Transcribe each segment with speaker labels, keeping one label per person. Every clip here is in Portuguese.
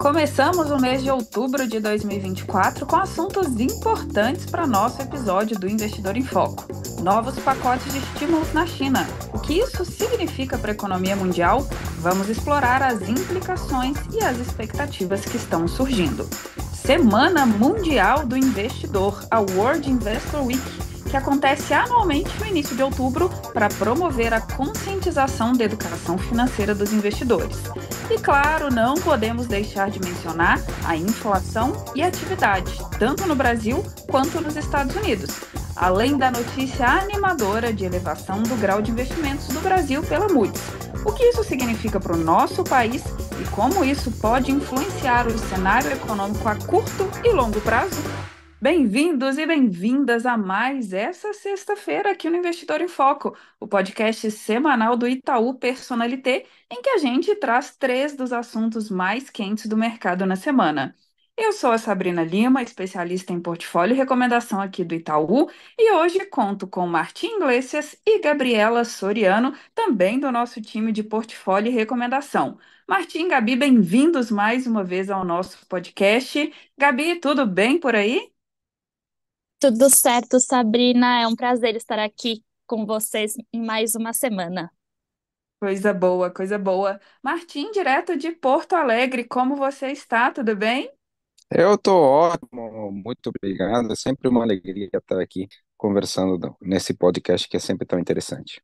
Speaker 1: Começamos o mês de outubro de 2024 com assuntos importantes para nosso episódio do Investidor em Foco. Novos pacotes de estímulos na China. O que isso significa para a economia mundial? Vamos explorar as implicações e as expectativas que estão surgindo. Semana Mundial do Investidor, a World Investor Week, que acontece anualmente no início de outubro para promover a conscientização da educação financeira dos investidores. E claro, não podemos deixar de mencionar a inflação e a atividade, tanto no Brasil quanto nos Estados Unidos, além da notícia animadora de elevação do grau de investimentos do Brasil pela Moody's. O que isso significa para o nosso país e como isso pode influenciar o cenário econômico a curto e longo prazo? Bem-vindos e bem-vindas a mais essa sexta-feira aqui no Investidor em Foco, o podcast semanal do Itaú Personalité, em que a gente traz três dos assuntos mais quentes do mercado na semana. Eu sou a Sabrina Lima, especialista em portfólio e recomendação aqui do Itaú, e hoje conto com Martim Iglesias e Gabriela Soriano, também do nosso time de portfólio e recomendação. Martim, Gabi, bem-vindos mais uma
Speaker 2: vez ao nosso podcast. Gabi, tudo bem por aí? Tudo certo, Sabrina. É um prazer estar aqui com vocês em mais uma semana.
Speaker 1: Coisa boa, coisa boa.
Speaker 2: Martim, direto de Porto Alegre, como você
Speaker 1: está? Tudo bem?
Speaker 3: Eu estou ótimo, muito obrigado. É sempre uma alegria estar aqui conversando nesse podcast que é sempre tão interessante.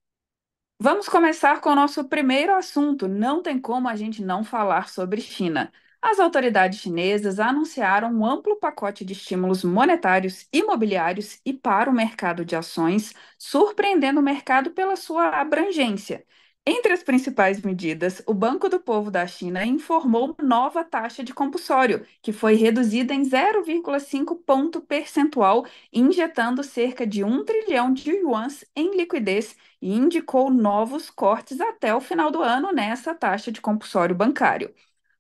Speaker 1: Vamos começar com o nosso primeiro assunto. Não tem como a gente não falar sobre China. As autoridades chinesas anunciaram um amplo pacote de estímulos monetários, imobiliários e para o mercado de ações, surpreendendo o mercado pela sua abrangência. Entre as principais medidas, o Banco do Povo da China informou nova taxa de compulsório, que foi reduzida em 0,5 ponto percentual, injetando cerca de 1 trilhão de yuans em liquidez e indicou novos cortes até o final do ano nessa taxa de compulsório bancário.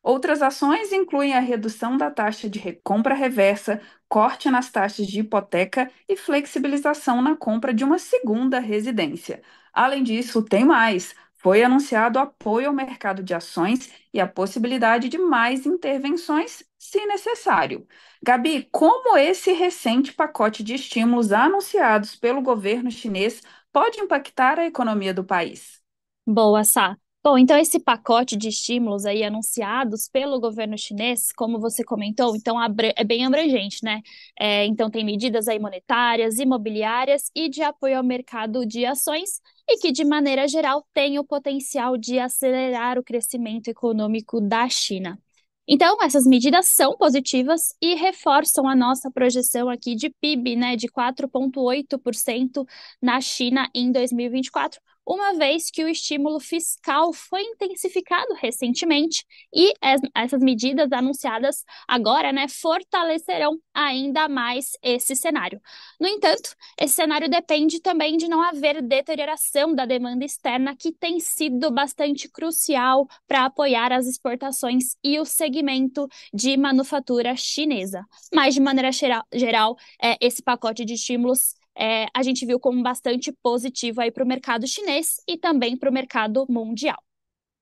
Speaker 1: Outras ações incluem a redução da taxa de recompra reversa, corte nas taxas de hipoteca e flexibilização na compra de uma segunda residência. Além disso, tem mais. Foi anunciado apoio ao mercado de ações e a possibilidade de mais intervenções, se necessário. Gabi, como esse recente pacote de estímulos
Speaker 2: anunciados pelo governo chinês pode impactar a economia do país? Boa, Sá. Bom, então esse pacote de estímulos aí anunciados pelo governo chinês, como você comentou, então é bem abrangente, né? É, então tem medidas aí monetárias, imobiliárias e de apoio ao mercado de ações e que de maneira geral tem o potencial de acelerar o crescimento econômico da China. Então, essas medidas são positivas e reforçam a nossa projeção aqui de PIB, né, de 4,8% na China em 2024, uma vez que o estímulo fiscal foi intensificado recentemente e essas medidas anunciadas agora né, fortalecerão ainda mais esse cenário. No entanto, esse cenário depende também de não haver deterioração da demanda externa, que tem sido bastante crucial para apoiar as exportações e o segmento de manufatura chinesa. Mas, de maneira geral, é, esse pacote de estímulos é, a gente viu como bastante positivo aí para o mercado chinês e também para o mercado mundial.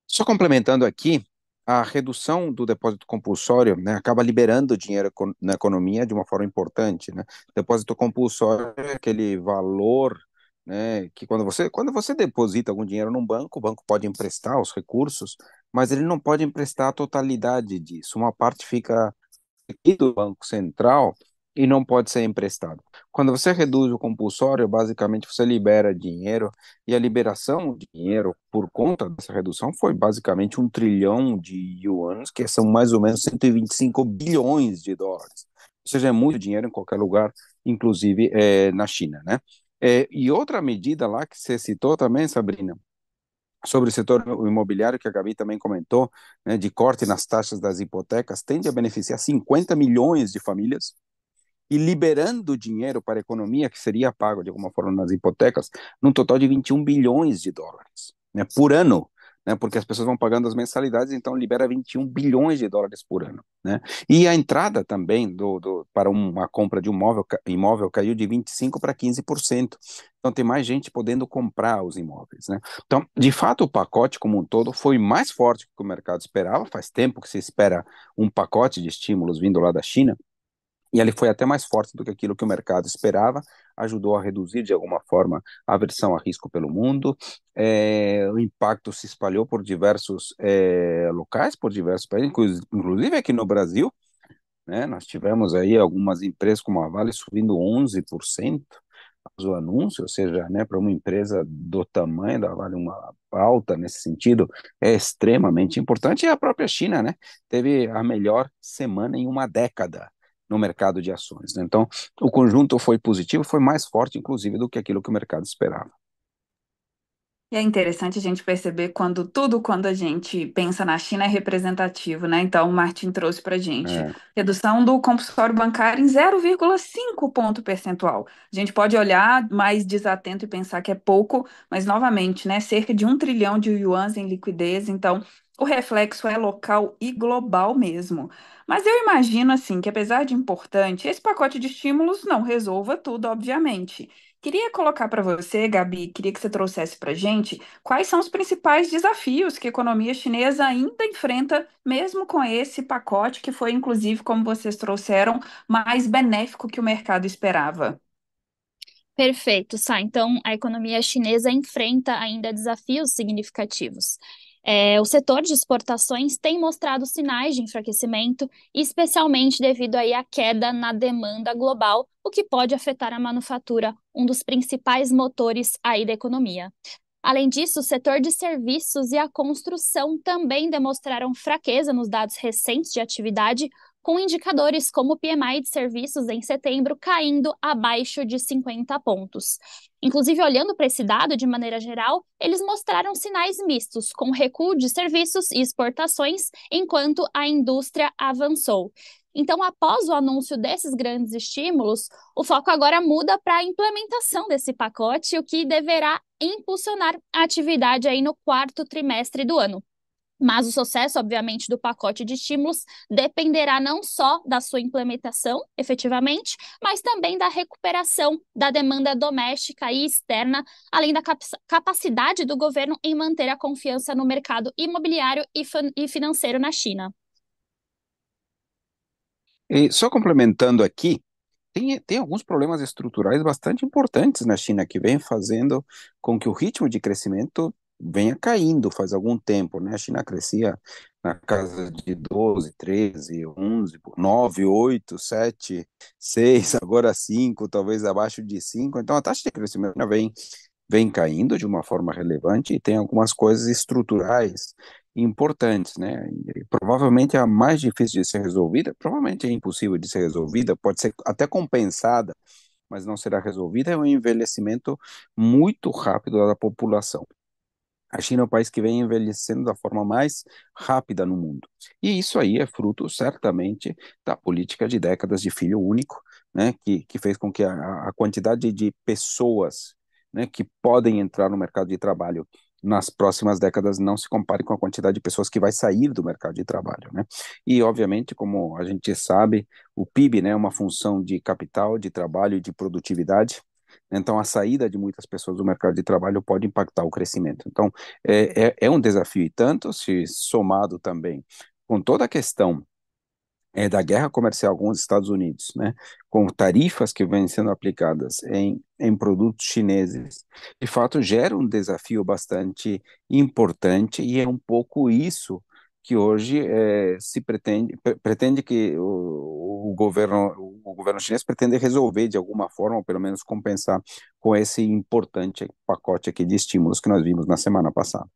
Speaker 3: Só complementando aqui, a redução do depósito compulsório né, acaba liberando dinheiro na economia de uma forma importante. Né? Depósito compulsório é aquele valor né, que quando você, quando você deposita algum dinheiro num banco, o banco pode emprestar os recursos, mas ele não pode emprestar a totalidade disso. Uma parte fica aqui do Banco Central e não pode ser emprestado. Quando você reduz o compulsório, basicamente você libera dinheiro, e a liberação de dinheiro por conta dessa redução foi basicamente um trilhão de yuans, que são mais ou menos 125 bilhões de dólares. Ou seja, é muito dinheiro em qualquer lugar, inclusive é, na China. Né? É, e outra medida lá que você citou também, Sabrina, sobre o setor imobiliário, que a Gabi também comentou, né, de corte nas taxas das hipotecas, tende a beneficiar 50 milhões de famílias, e liberando dinheiro para a economia que seria pago de alguma forma nas hipotecas, num total de 21 bilhões de dólares né, por ano, né, porque as pessoas vão pagando as mensalidades, então libera 21 bilhões de dólares por ano. Né? E a entrada também do, do para uma compra de um imóvel, imóvel caiu de 25% para 15%. Então tem mais gente podendo comprar os imóveis. Né? Então, de fato, o pacote como um todo foi mais forte do que o mercado esperava. Faz tempo que se espera um pacote de estímulos vindo lá da China e ele foi até mais forte do que aquilo que o mercado esperava, ajudou a reduzir de alguma forma a aversão a risco pelo mundo. É, o impacto se espalhou por diversos é, locais, por diversos países, inclusive aqui no Brasil. Né? Nós tivemos aí algumas empresas como a Vale subindo 11% o anúncio, ou seja, né, para uma empresa do tamanho da Vale, uma alta nesse sentido é extremamente importante. E a própria China, né, teve a melhor semana em uma década no mercado de ações. Né? Então, o conjunto foi positivo, foi mais forte, inclusive, do que aquilo que o mercado esperava.
Speaker 1: E é interessante a gente perceber quando tudo, quando a gente pensa na China, é representativo, né? Então, o Martin trouxe para a gente é. redução do compulsório bancário em 0,5 ponto percentual. A gente pode olhar mais desatento e pensar que é pouco, mas, novamente, né? Cerca de um trilhão de yuans em liquidez. Então, o reflexo é local e global mesmo. Mas eu imagino assim que apesar de importante, esse pacote de estímulos não resolva tudo, obviamente. Queria colocar para você, Gabi, queria que você trouxesse para gente quais são os principais desafios que a economia chinesa ainda enfrenta, mesmo com esse pacote que foi, inclusive, como vocês trouxeram, mais benéfico que o mercado esperava.
Speaker 2: Perfeito, Sá. Então, a economia chinesa enfrenta ainda desafios significativos. É, o setor de exportações tem mostrado sinais de enfraquecimento, especialmente devido aí à queda na demanda global, o que pode afetar a manufatura, um dos principais motores aí da economia. Além disso, o setor de serviços e a construção também demonstraram fraqueza nos dados recentes de atividade, com indicadores como o PMI de serviços em setembro caindo abaixo de 50 pontos. Inclusive, olhando para esse dado de maneira geral, eles mostraram sinais mistos, com recuo de serviços e exportações, enquanto a indústria avançou. Então, após o anúncio desses grandes estímulos, o foco agora muda para a implementação desse pacote, o que deverá impulsionar a atividade aí no quarto trimestre do ano. Mas o sucesso, obviamente, do pacote de estímulos dependerá não só da sua implementação, efetivamente, mas também da recuperação da demanda doméstica e externa, além da cap capacidade do governo em manter a confiança no mercado imobiliário e, e financeiro na China.
Speaker 3: E só complementando aqui, tem, tem alguns problemas estruturais bastante importantes na China que vem fazendo com que o ritmo de crescimento venha caindo faz algum tempo, né? A China crescia na casa de 12, 13, 11, 9, 8, 7, 6, agora 5, talvez abaixo de 5. Então a taxa de crescimento vem, vem caindo de uma forma relevante e tem algumas coisas estruturais importantes, né? E provavelmente é a mais difícil de ser resolvida, provavelmente é impossível de ser resolvida, pode ser até compensada, mas não será resolvida, é um envelhecimento muito rápido da população. A China é o país que vem envelhecendo da forma mais rápida no mundo. E isso aí é fruto, certamente, da política de décadas de filho único, né, que, que fez com que a, a quantidade de pessoas né, que podem entrar no mercado de trabalho nas próximas décadas não se compare com a quantidade de pessoas que vai sair do mercado de trabalho, né? E obviamente, como a gente sabe, o PIB, né, é uma função de capital, de trabalho e de produtividade, então, a saída de muitas pessoas do mercado de trabalho pode impactar o crescimento. Então, é, é, é um desafio, e tanto se somado também com toda a questão é, da guerra comercial com os Estados Unidos, né, com tarifas que vêm sendo aplicadas em, em produtos chineses, de fato gera um desafio bastante importante e é um pouco isso que hoje é, se pretende pretende que o, o, governo o governo chinês pretende resolver de alguma forma ou pelo menos compensar com esse importante pacote aqui de estímulos que nós vimos na semana passada.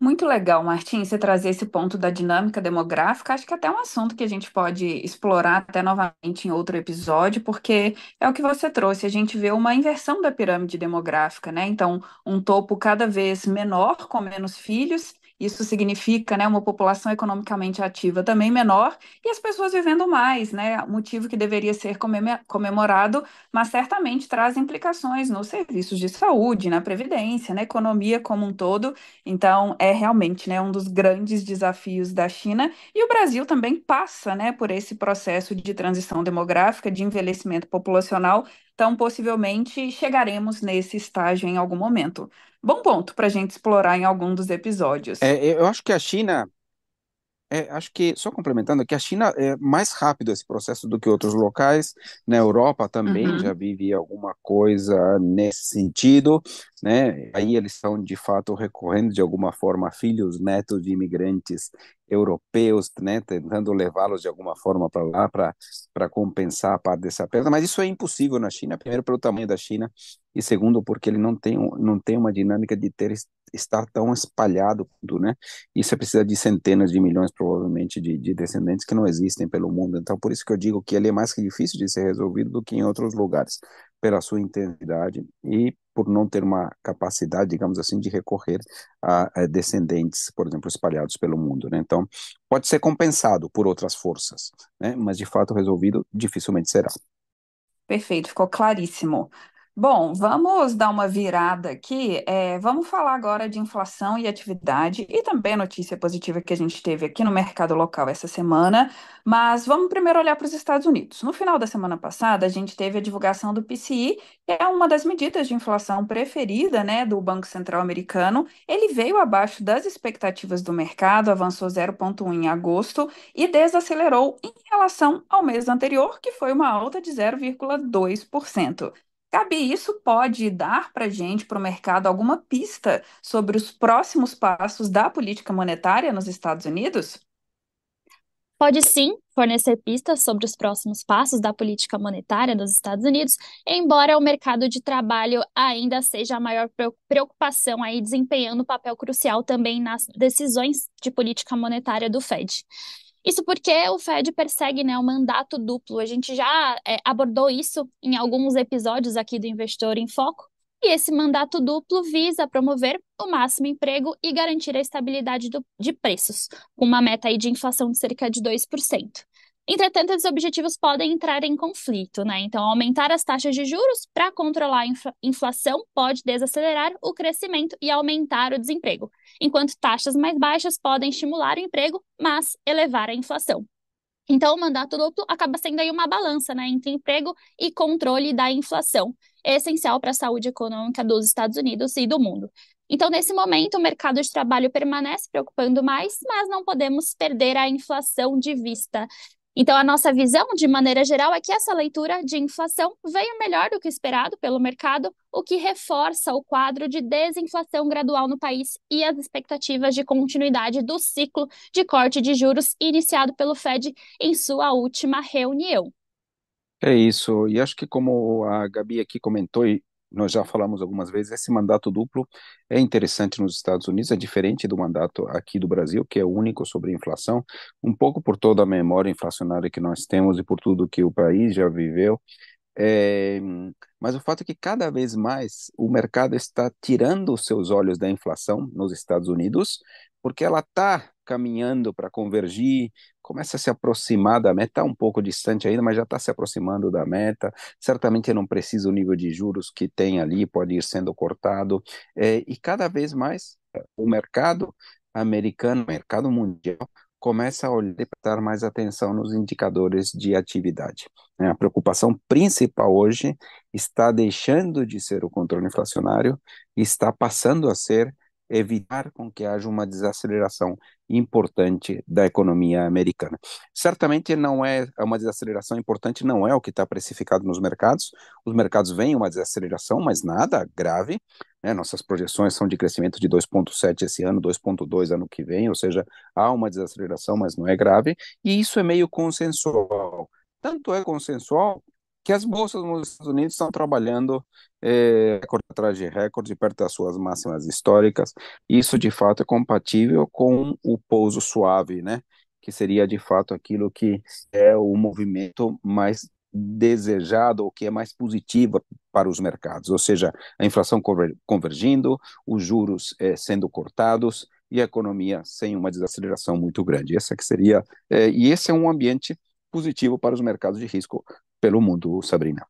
Speaker 1: Muito legal, Martim, você trazer esse ponto da dinâmica demográfica. Acho que é até é um assunto que a gente pode explorar até novamente em outro episódio, porque é o que você trouxe. A gente vê uma inversão da pirâmide demográfica, né? Então, um topo cada vez menor, com menos filhos, isso significa né, uma população economicamente ativa também menor e as pessoas vivendo mais, né? Motivo que deveria ser comemorado, mas certamente traz implicações nos serviços de saúde, na previdência, na economia como um todo. Então, é realmente né, um dos grandes desafios da China. E o Brasil também passa né, por esse processo de transição demográfica, de envelhecimento populacional, então, possivelmente chegaremos nesse estágio em algum momento. Bom ponto para a gente explorar em algum dos episódios.
Speaker 3: É, eu acho que a China. É, acho que, só complementando, que a China é mais rápido esse processo do que outros locais. Na né? Europa também uhum. já vive alguma coisa nesse sentido. Né? Aí eles estão de fato, recorrendo de alguma forma a filhos, netos de imigrantes europeus, né, tentando levá-los de alguma forma para lá para compensar a parte dessa perda, mas isso é impossível na China, primeiro pelo tamanho da China e segundo porque ele não tem, não tem uma dinâmica de ter estar tão espalhado, né? Isso você é precisa de centenas de milhões, provavelmente, de, de, descendentes que não existem pelo mundo. Então, por isso que eu digo que ele é mais que difícil de ser resolvido do que em outros lugares pela sua intensidade e por não ter uma capacidade, digamos assim, de recorrer a, a eh, descendentes, por exemplo, espalhados pelo mundo. Né? Então, pode ser compensado por outras forças, né? mas de fato resolvido dificilmente será.
Speaker 1: Perfeito, ficou claríssimo. Bom, vamos dar uma virada aqui. É, vamos falar agora de inflação e atividade e também a notícia positiva que a gente teve aqui no mercado local essa semana. Mas vamos primeiro olhar para os Estados Unidos. No final da semana passada, a gente teve a divulgação do PCI, que é uma das medidas de inflação preferida né, do Banco Central americano. Ele veio abaixo das expectativas do mercado, avançou 0,1 em agosto e desacelerou em relação ao mês anterior, que foi uma alta de 0,2%. Gabi, isso pode dar para a gente, para o mercado, alguma pista sobre os
Speaker 2: próximos passos
Speaker 1: da política monetária nos Estados Unidos?
Speaker 2: pode sim fornecer pistas sobre os próximos passos da política monetária dos Estados Unidos, embora o mercado de trabalho ainda seja a maior preocupação aí desempenhando um papel crucial também nas decisões de política monetária do Fed. Isso porque o Fed persegue né, o mandato duplo. A gente já é, abordou isso em alguns episódios aqui do Investidor em Foco. E esse mandato duplo visa promover o máximo emprego e garantir a estabilidade do, de preços, com uma meta aí de inflação de cerca de 2%. Entretanto, esses objetivos podem entrar em conflito, né? Então, aumentar as taxas de juros para controlar a infla inflação pode desacelerar o crescimento e aumentar o desemprego, enquanto taxas mais baixas podem estimular o emprego, mas elevar a inflação. Então, o mandato duplo acaba sendo aí uma balança né, entre emprego e controle da inflação, essencial para a saúde econômica dos Estados Unidos e do mundo. Então, nesse momento, o mercado de trabalho permanece preocupando mais, mas não podemos perder a inflação de vista. Então, a nossa visão, de maneira geral, é que essa leitura de inflação veio melhor do que esperado pelo mercado, o que reforça o quadro de desinflação gradual no país e as expectativas de continuidade do ciclo de corte de juros iniciado pelo Fed em sua última reunião.
Speaker 3: É isso, e acho que como a Gabi aqui comentou, e nós já falamos algumas vezes, esse mandato duplo é interessante nos Estados Unidos, é diferente do mandato aqui do Brasil, que é único sobre inflação, um pouco por toda a memória inflacionária que nós temos e por tudo que o país já viveu. É, mas o fato é que cada vez mais o mercado está tirando os seus olhos da inflação nos Estados Unidos, porque ela está caminhando para convergir, começa a se aproximar da meta, está um pouco distante ainda, mas já está se aproximando da meta. Certamente não precisa o nível de juros que tem ali, pode ir sendo cortado. É, e cada vez mais o mercado americano, o mercado mundial, começa a olhar e prestar mais atenção nos indicadores de atividade. Né? A preocupação principal hoje está deixando de ser o controle inflacionário, está passando a ser evitar com que haja uma desaceleração importante da economia americana. Certamente não é, é uma desaceleração importante, não é o que está precificado nos mercados. Os mercados veem uma desaceleração, mas nada grave. Né? Nossas projeções são de crescimento de 2,7 esse ano, 2,2 ano que vem, ou seja, há uma desaceleração, mas não é grave. E isso é meio consensual. Tanto é consensual que as bolsas nos Estados Unidos estão trabalhando é, atrás de recorde, perto das suas máximas históricas. Isso, de fato, é compatível com o pouso suave, né? que seria, de fato, aquilo que é o movimento mais desejado, o que é mais positivo para os mercados, ou seja, a inflação convergindo, os juros eh, sendo cortados e a economia sem uma desaceleração muito grande. Essa que seria eh, e esse é um ambiente positivo para os mercados de risco pelo mundo, Sabrina.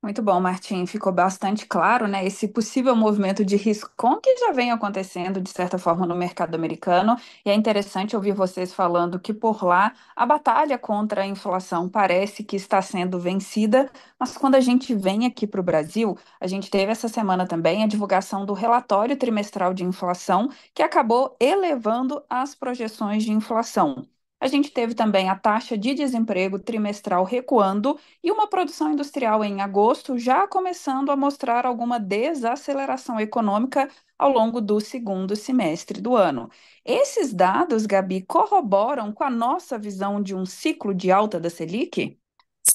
Speaker 1: Muito bom, Martim. Ficou bastante claro, né? Esse possível movimento de risco que já vem acontecendo, de certa forma, no mercado americano. E é interessante ouvir vocês falando que, por lá, a batalha contra a inflação parece que está sendo vencida. Mas quando a gente vem aqui para o Brasil, a gente teve essa semana também a divulgação do relatório trimestral de inflação, que acabou elevando as projeções de inflação. A gente teve também a taxa de desemprego trimestral recuando e uma produção industrial em agosto já começando a mostrar alguma desaceleração econômica ao longo do segundo semestre do ano. Esses dados, Gabi, corroboram com a nossa visão de um ciclo de alta da Selic?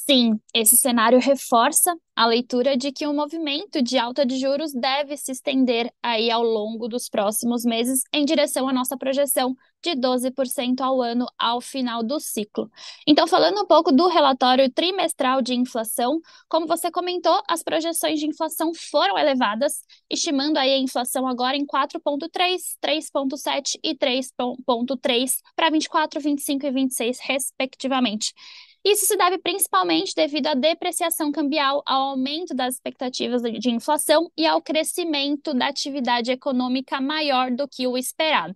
Speaker 2: Sim, esse cenário reforça a leitura de que o movimento de alta de juros deve se estender aí ao longo dos próximos meses em direção à nossa projeção de 12% ao ano ao final do ciclo. Então, falando um pouco do relatório trimestral de inflação, como você comentou, as projeções de inflação foram elevadas, estimando aí a inflação agora em 4.3, 3.7 e 3.3 para 24, 25 e 26 respectivamente. Isso se deve principalmente devido à depreciação cambial, ao aumento das expectativas de inflação e ao crescimento da atividade econômica maior do que o esperado.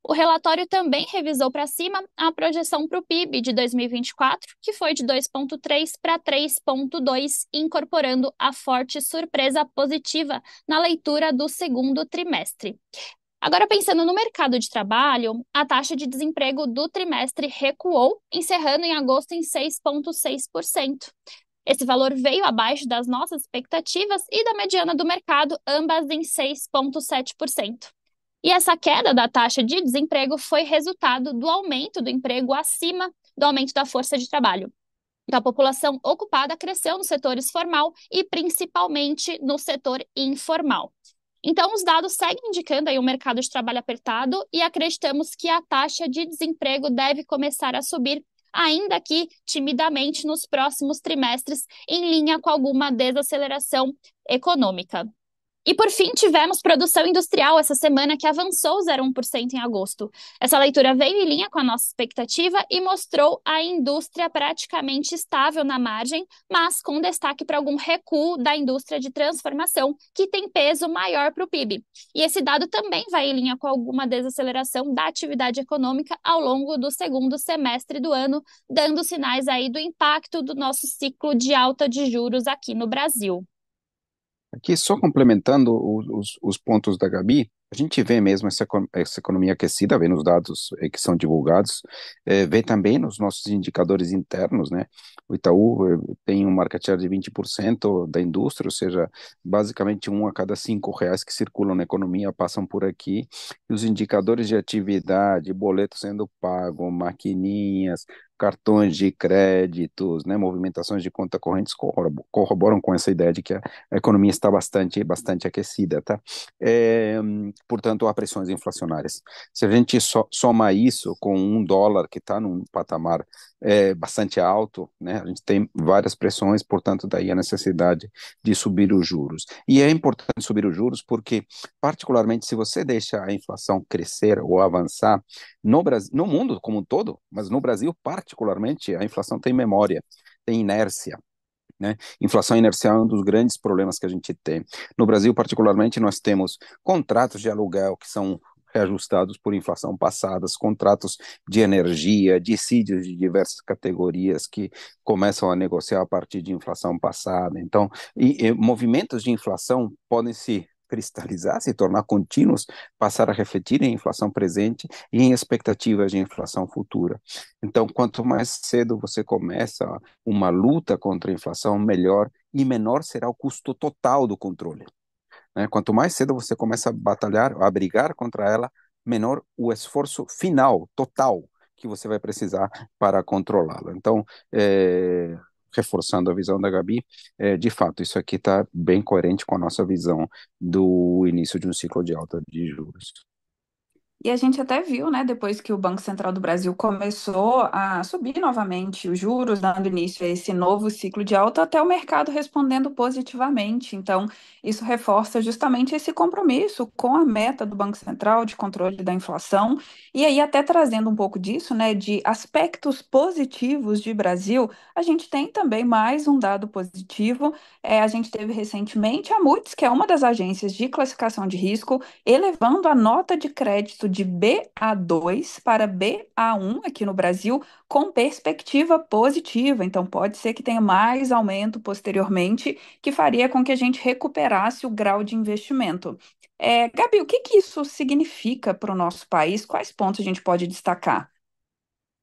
Speaker 2: O relatório também revisou para cima a projeção para o PIB de 2024, que foi de 2,3 para 3,2, incorporando a forte surpresa positiva na leitura do segundo trimestre. Agora, pensando no mercado de trabalho, a taxa de desemprego do trimestre recuou, encerrando em agosto em 6,6%. Esse valor veio abaixo das nossas expectativas e da mediana do mercado, ambas em 6,7%. E essa queda da taxa de desemprego foi resultado do aumento do emprego acima do aumento da força de trabalho. Então, a população ocupada cresceu nos setores formal e principalmente no setor informal. Então, os dados seguem indicando aí um mercado de trabalho apertado e acreditamos que a taxa de desemprego deve começar a subir, ainda que timidamente nos próximos trimestres, em linha com alguma desaceleração econômica. E por fim, tivemos produção industrial essa semana que avançou 0,1% em agosto. Essa leitura veio em linha com a nossa expectativa e mostrou a indústria praticamente estável na margem, mas com destaque para algum recuo da indústria de transformação, que tem peso maior para o PIB. E esse dado também vai em linha com alguma desaceleração da atividade econômica ao longo do segundo semestre do ano, dando sinais aí do impacto do nosso ciclo de alta de juros aqui no Brasil.
Speaker 3: Aqui, só complementando os, os, pontos da Gabi, a gente vê mesmo essa, essa economia aquecida, vê nos dados eh, que são divulgados, é, vê também nos nossos indicadores internos, né? O Itaú eh, tem um market share de 20% da indústria, ou seja, basicamente um a cada cinco reais que circulam na economia passam por aqui, e os indicadores de atividade, boleto sendo pago, maquininhas, cartões de créditos, né, movimentações de conta correntes corroboram com essa ideia de que a economia está bastante, bastante aquecida, tá? É, portanto, há pressões inflacionárias. Se a gente so, soma isso com um dólar que está num patamar é bastante alto, né? A gente tem várias pressões, portanto, daí a necessidade de subir os juros. E é importante subir os juros porque, particularmente, se você deixa a inflação crescer ou avançar no Brasil, no mundo como um todo, mas no Brasil particularmente, a inflação tem memória, tem inércia. Né? Inflação inercial é um dos grandes problemas que a gente tem. No Brasil, particularmente, nós temos contratos de aluguel que são reajustados por inflação passadas, contratos de energia, dissídios de diversas categorias que começam a negociar a partir de inflação passada. Então, e, e, movimentos de inflação podem se cristalizar, se tornar contínuos, passar a refletir em inflação presente e em expectativas de inflação futura. Então, quanto mais cedo você começa uma luta contra a inflação, melhor e menor será o custo total do controle. Né? Quanto mais cedo você começa a batalhar, a brigar contra ela, menor o esforço final, total, que você vai precisar para controlá-la. Então, é, reforçando a visão da Gabi, é, de fato, isso aqui está bem coerente com a nossa visão do início de um ciclo de alta de juros.
Speaker 1: E a gente até viu, né, depois que o Banco Central do Brasil começou a subir novamente os juros, dando início a esse novo ciclo de alta, até o mercado respondendo positivamente. Então, isso reforça justamente esse compromisso com a meta do Banco Central de controle da inflação. E aí, até trazendo um pouco disso, né, de aspectos positivos de Brasil, a gente tem também mais um dado positivo. É, a gente teve recentemente a Moody's, que é uma das agências de classificação de risco, elevando a nota de crédito de BA2 para BA1 aqui no Brasil, com perspectiva positiva. Então, pode ser que tenha mais aumento posteriormente, que faria com que a gente recuperasse o grau de investimento. É, Gabi, o que, que isso significa para o nosso país? Quais pontos a gente pode destacar?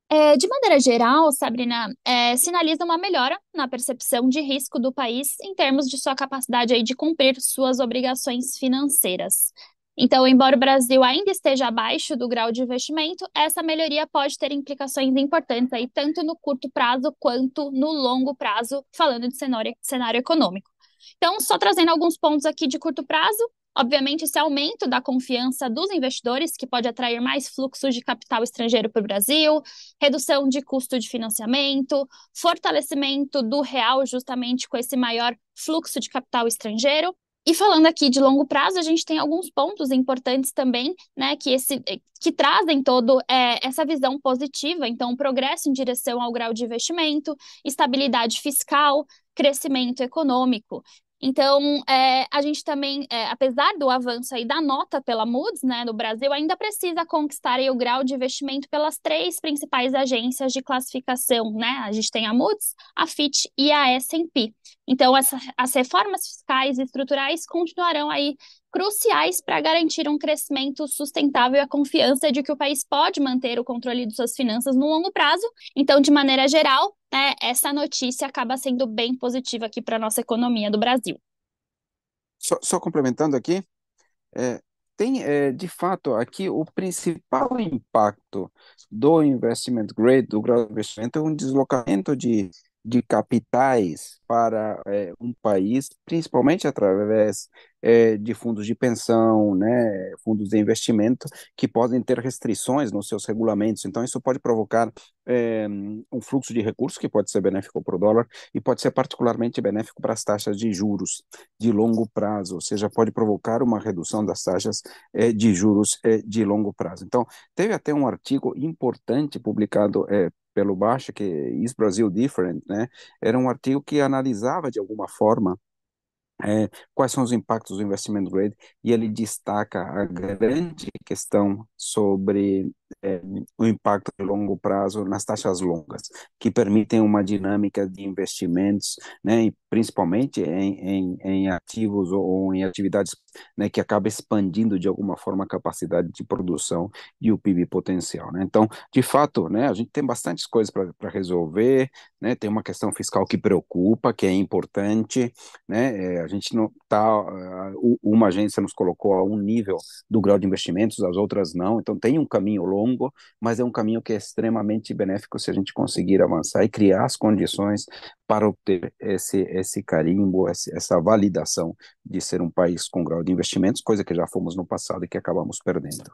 Speaker 2: É, de maneira geral, Sabrina, é, sinaliza uma melhora na percepção de risco do país em termos de sua capacidade aí de cumprir suas obrigações financeiras. Então, embora o Brasil ainda esteja abaixo do grau de investimento, essa melhoria pode ter implicações importantes aí, tanto no curto prazo quanto no longo prazo, falando de cenário, cenário econômico. Então, só trazendo alguns pontos aqui de curto prazo, Obviamente, esse aumento da confiança dos investidores, que pode atrair mais fluxos de capital estrangeiro para o Brasil, redução de custo de financiamento, fortalecimento do real, justamente com esse maior fluxo de capital estrangeiro, e falando aqui de longo prazo, a gente tem alguns pontos importantes também, né, que, esse, que trazem todo é, essa visão positiva. Então, progresso em direção ao grau de investimento, estabilidade fiscal, crescimento econômico. Então, é, a gente também, é, apesar do avanço aí da nota pela Moody's, né, no Brasil, ainda precisa conquistar o grau de investimento pelas três principais agências de classificação, né? A gente tem a Moody's, a Fitch e a S&P. Então, essa, as reformas fiscais e estruturais continuarão aí cruciais para garantir um crescimento sustentável e a confiança de que o país pode manter o controle de suas finanças no longo prazo. Então, de maneira geral, né, essa notícia acaba sendo bem positiva aqui para a nossa economia do Brasil.
Speaker 3: Só, só complementando aqui, é, tem é, de fato aqui o principal impacto do investment grade, do grau de investimento, é um deslocamento de, de capitais para é, um país, principalmente através é, de fundos de pensão, né, fundos de investimento, que podem ter restrições nos seus regulamentos. Então, isso pode provocar é, um fluxo de recursos que pode ser benéfico para o dólar e pode ser particularmente benéfico para as taxas de juros de longo prazo, ou seja, pode provocar uma redução das taxas é, de juros é, de longo prazo. Então, teve até um artigo importante publicado é, pelo Baixa, que Is Brasil Different, né? Era um artigo que analisava de alguma forma é, quais são os impactos do investment grade, e ele destaca a grande questão sobre é, o impacto de longo prazo nas taxas longas, que permitem uma dinâmica de investimentos, né, principalmente em, em, em ativos ou em atividades né, que acaba expandindo de alguma forma a capacidade de produção e o PIB potencial. Né? Então, de fato, né, a gente tem bastantes coisas para resolver, né, tem uma questão fiscal que preocupa, que é importante, né, é, a gente não está, ah, uma agência nos colocou a um nível do grau de investimentos, as outras não, então tem um caminho longo longo, mas é um caminho que é extremamente benéfico se a gente conseguir avançar e criar as condições para obter esse, esse carimbo, essa validação de ser um país com grau de investimentos, coisa que já fomos no passado e que acabamos perdendo.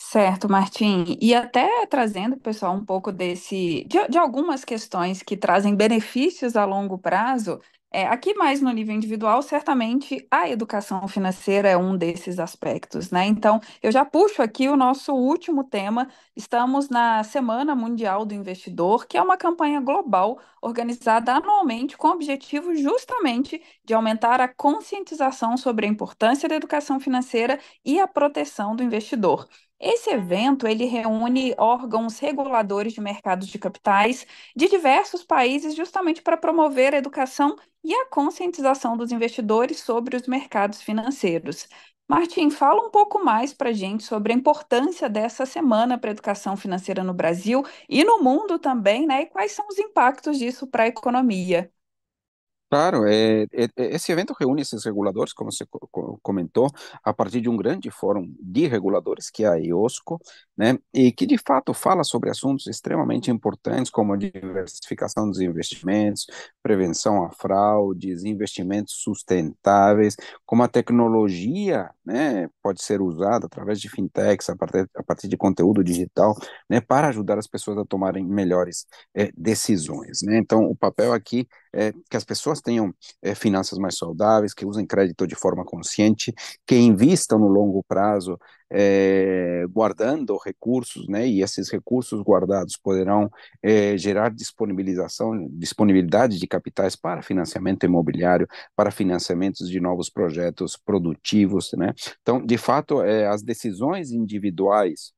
Speaker 1: Certo, Martim. E até trazendo, pessoal, um pouco desse de, de, algumas questões que trazem benefícios a longo prazo é, aqui, mais no nível individual, certamente a educação financeira é um desses aspectos, né? Então, eu já puxo aqui o nosso último tema. Estamos na Semana Mundial do Investidor, que é uma campanha global organizada anualmente com o objetivo justamente de aumentar a conscientização sobre a importância da educação financeira e a proteção do investidor. Esse evento ele reúne órgãos reguladores de mercados de capitais de diversos países justamente para promover a educação e a conscientização dos investidores sobre os mercados financeiros. Martim, fala um pouco mais para a gente sobre a importância dessa semana para a educação financeira no Brasil e no mundo também, né? E quais são os impactos disso para a economia?
Speaker 3: Claro, é, é, esse evento reúne esses reguladores, como você co- comentou, a partir de um grande fórum de reguladores, que é a IOSCO, né, e que de fato fala sobre assuntos extremamente importantes, como a diversificação dos investimentos, prevenção a fraudes, investimentos sustentáveis, como a tecnologia né, pode ser usada através de fintechs, a partir, a partir de conteúdo digital, né, para ajudar as pessoas a tomarem melhores é, decisões. Né? Então, o papel aqui é, que as pessoas tenham é, finanças mais saudáveis, que usem crédito de forma consciente, que invistam no longo prazo, é, guardando recursos, né? E esses recursos guardados poderão é, gerar disponibilização, disponibilidade de capitais para financiamento imobiliário, para financiamentos de novos projetos produtivos, né? Então, de fato, é, as decisões individuais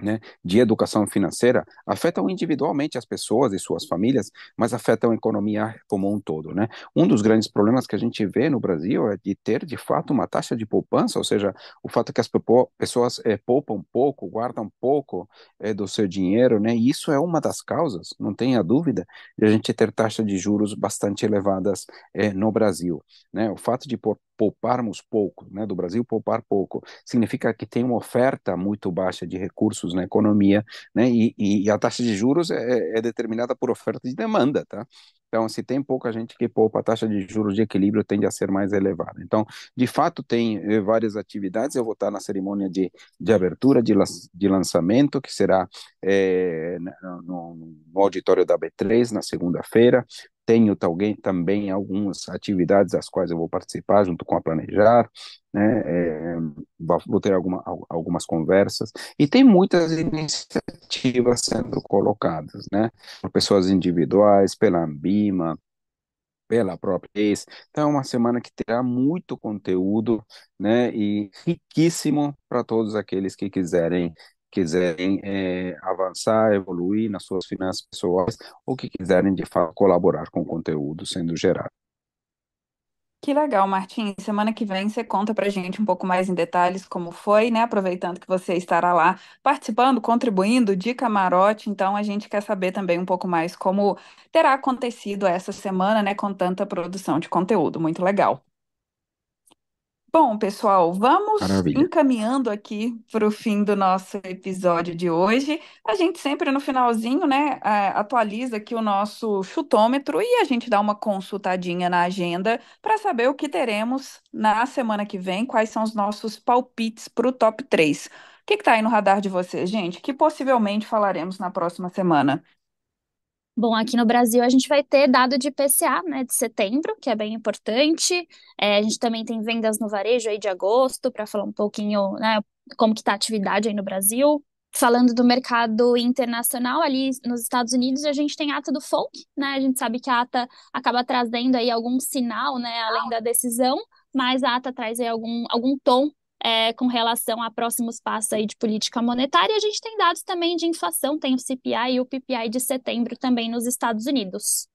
Speaker 3: né, de educação financeira afetam individualmente as pessoas e suas famílias, mas afetam a economia como um todo. Né? Um dos grandes problemas que a gente vê no Brasil é de ter, de fato, uma taxa de poupança, ou seja, o fato que as pessoas é, poupam pouco, guardam pouco é, do seu dinheiro, né? e isso é uma das causas, não tenha dúvida, de a gente ter taxas de juros bastante elevadas é, no Brasil. Né? O fato de por pouparmos pouco, né, do Brasil poupar pouco, significa que tem uma oferta muito baixa de recursos na economia, né? E, e, e a taxa de juros é, é, é determinada por oferta e demanda, tá? Então, se tem pouca gente que poupa, a taxa de juros de equilíbrio tende a ser mais elevada. Então, de fato, tem eh, várias atividades. Eu vou estar na cerimônia de, de abertura, de, de lançamento, que será eh, no, no auditório da B3, na segunda-feira. Tenho também algumas atividades das quais eu vou participar junto com a Planejar né? É, é vou ter alguma, algumas conversas e tem muitas iniciativas sendo colocadas, né? Por pessoas individuais, pela Ambima, pela própria ex. Então, é uma semana que terá muito conteúdo, né? E riquíssimo para todos aqueles que quiserem quiserem é, avançar, evoluir nas suas finanças pessoais ou que quiserem de fato colaborar com o conteúdo sendo gerado.
Speaker 1: Que legal, Martim. Semana que vem você conta pra gente um pouco mais em detalhes como foi, né? Aproveitando que você estará lá participando, contribuindo de camarote, então a gente quer saber também um pouco mais como terá acontecido essa semana, né, com tanta produção de conteúdo. Muito legal. Bom, pessoal, vamos Maravilha. encaminhando aqui para o fim do nosso episódio de hoje. A gente sempre no finalzinho, né, é, atualiza aqui o nosso chutômetro e a gente dá uma consultadinha na agenda para saber o que teremos na semana que vem, quais são os nossos palpites para o top 3. O que está aí no radar de vocês, gente? Que possivelmente falaremos na próxima semana?
Speaker 2: Bom, aqui no Brasil a gente vai ter dado de IPCA, né, de setembro, que é bem importante. É, a gente também tem vendas no varejo aí de agosto, para falar um pouquinho, né, como que tá a atividade aí no Brasil. Falando do mercado internacional, ali nos Estados Unidos a gente tem a ata do FOMC né, a gente sabe que a ata acaba trazendo aí algum sinal, né, além da decisão, mas a ata traz aí algum, algum tom é, com relação a próximos passos aí de política monetária. a gente tem dados também de inflação, tem o CPI e o PPI de setembro também nos Estados Unidos.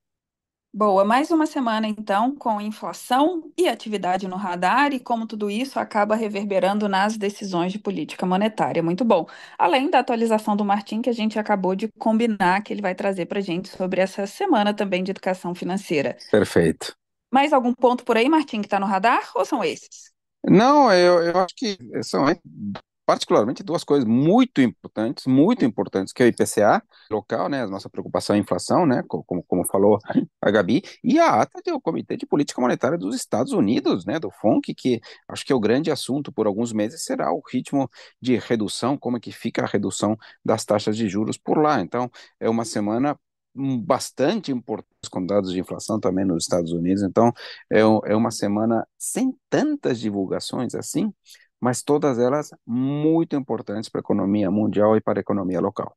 Speaker 2: Boa, mais uma semana então com
Speaker 1: inflação e atividade no radar e como tudo isso acaba reverberando nas decisões de política monetária. Muito bom. Além da atualização do Martim que a gente acabou de combinar, que ele vai trazer para a gente sobre essa semana também de educação financeira.
Speaker 3: Perfeito.
Speaker 1: Mais algum ponto por aí, Martim, que está no radar ou são esses?
Speaker 3: Não, eu, eu acho que são particularmente duas coisas muito importantes, muito importantes, que é o IPCA local, né, a nossa preocupação é a inflação, né, como, como falou a Gabi, e a ata do Comitê de Política Monetária dos Estados Unidos, né, do FONC, que acho que é o grande assunto por alguns meses será o ritmo de redução, como é que fica a redução das taxas de juros por lá. Então, é uma semana bastante importantes com dados de inflação também nos Estados Unidos. Então, é, é uma semana sem tantas divulgações assim, mas todas elas muito importantes para a economia mundial e para a economia local.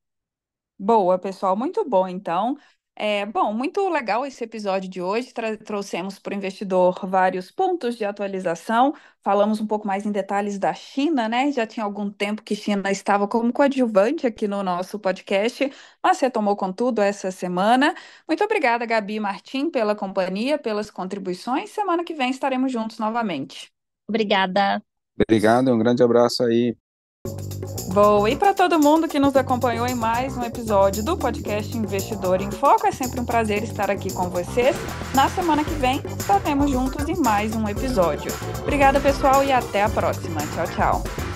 Speaker 1: Boa, pessoal, muito bom então. É, bom, muito legal esse episódio de hoje. Tra trouxemos para o investidor vários pontos de atualização. Falamos um pouco mais em detalhes da China, né? Já tinha algum tempo que China estava como coadjuvante aqui no nosso podcast, mas retomou com tudo essa semana. Muito obrigada, Gabi e Martim, pela companhia, pelas contribuições. Semana que vem estaremos juntos novamente. Obrigada.
Speaker 3: Obrigado, um grande abraço aí.
Speaker 1: Bom, e para todo mundo que nos acompanhou em mais um episódio do podcast Investidor em Foco, é sempre um prazer estar aqui com vocês. Na semana que vem, estaremos juntos em mais um episódio. Obrigada, pessoal, e até a próxima. Tchau, tchau.